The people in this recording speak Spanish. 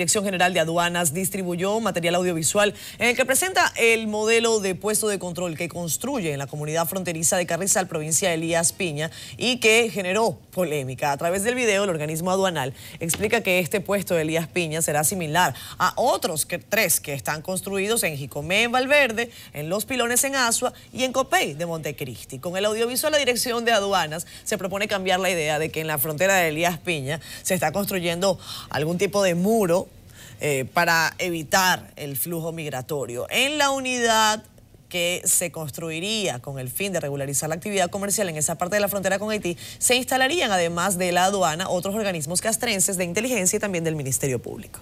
Dirección General de Aduanas distribuyó material audiovisual en el que presenta el modelo de puesto de control que construye en la comunidad fronteriza de Carrizal, provincia de Elías Piña, y que generó polémica. A través del video, el organismo aduanal explica que este puesto de Elías Piña será similar a otros tres que están construidos en Jicomé, en Valverde, en Los Pilones, en Asua y en Copey, de Montecristi. Con el audiovisual, la Dirección de Aduanas se propone cambiar la idea de que en la frontera de Elías Piña se está construyendo algún tipo de muro eh, para evitar el flujo migratorio. En la unidad que se construiría con el fin de regularizar la actividad comercial en esa parte de la frontera con Haití, se instalarían además de la aduana otros organismos castrenses de inteligencia y también del Ministerio Público.